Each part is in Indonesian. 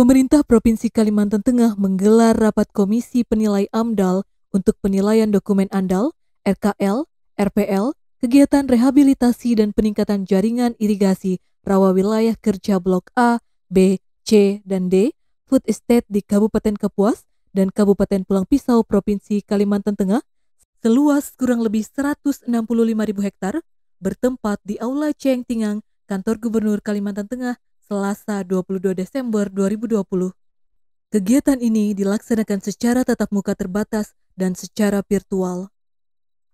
pemerintah Provinsi Kalimantan Tengah menggelar rapat komisi penilai AMDAL untuk penilaian dokumen ANDAL, RKL, RPL, kegiatan rehabilitasi dan peningkatan jaringan irigasi rawa wilayah kerja Blok A, B, C, dan D, food estate di Kabupaten Kapuas, dan Kabupaten Pulang Pisau Provinsi Kalimantan Tengah seluas kurang lebih 165.000 hektar bertempat di Aula Cheng Tingang, Kantor Gubernur Kalimantan Tengah Selasa 22 Desember 2020. Kegiatan ini dilaksanakan secara tatap muka terbatas dan secara virtual.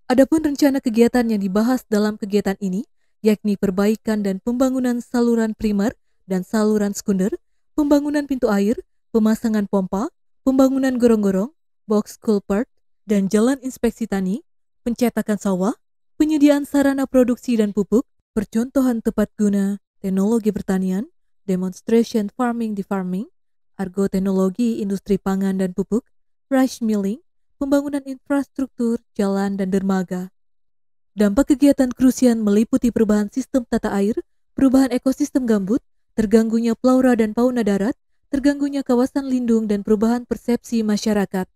Adapun rencana kegiatan yang dibahas dalam kegiatan ini, yakni perbaikan dan pembangunan saluran primer dan saluran sekunder, pembangunan pintu air, pemasangan pompa, pembangunan gorong-gorong, box culvert, dan jalan inspeksi tani, pencetakan sawah, penyediaan sarana produksi dan pupuk, percontohan tepat guna, teknologi pertanian, demonstration farming di farming, argo teknologi industri pangan dan pupuk, rice milling, pembangunan infrastruktur, jalan, dan dermaga. Dampak kegiatan krusian meliputi perubahan sistem tata air, perubahan ekosistem gambut, terganggunya flora dan fauna darat, terganggunya kawasan lindung, dan perubahan persepsi masyarakat.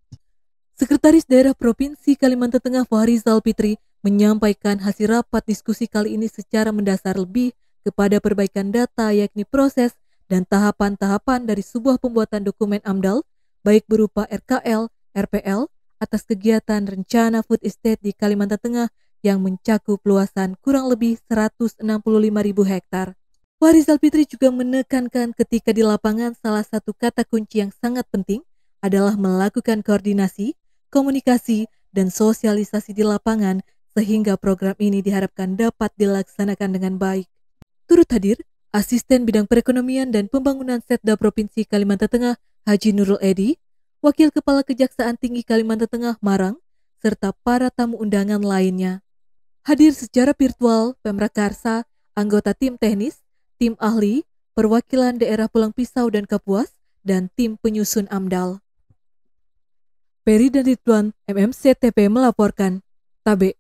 Sekretaris Daerah Provinsi Kalimantan Tengah Fahri Zalpitri menyampaikan hasil rapat diskusi kali ini secara mendasar lebih kepada perbaikan data yakni proses dan tahapan-tahapan dari sebuah pembuatan dokumen AMDAL baik berupa RKL, RPL atas kegiatan rencana food estate di Kalimantan Tengah yang mencakup luasan kurang lebih 165.000 hektar. Warizal Fitri juga menekankan ketika di lapangan salah satu kata kunci yang sangat penting adalah melakukan koordinasi, komunikasi, dan sosialisasi di lapangan sehingga program ini diharapkan dapat dilaksanakan dengan baik. Turut hadir Asisten Bidang Perekonomian dan Pembangunan Setda Provinsi Kalimantan Tengah Haji Nurul Edi, Wakil Kepala Kejaksaan Tinggi Kalimantan Tengah Marang, serta para tamu undangan lainnya. Hadir secara virtual Pemrakarsa, anggota tim teknis, tim ahli, perwakilan daerah Pulang Pisau dan Kapuas, dan tim penyusun AMDAL. Peri dan Ridwan, MMCTP melaporkan. Tabe.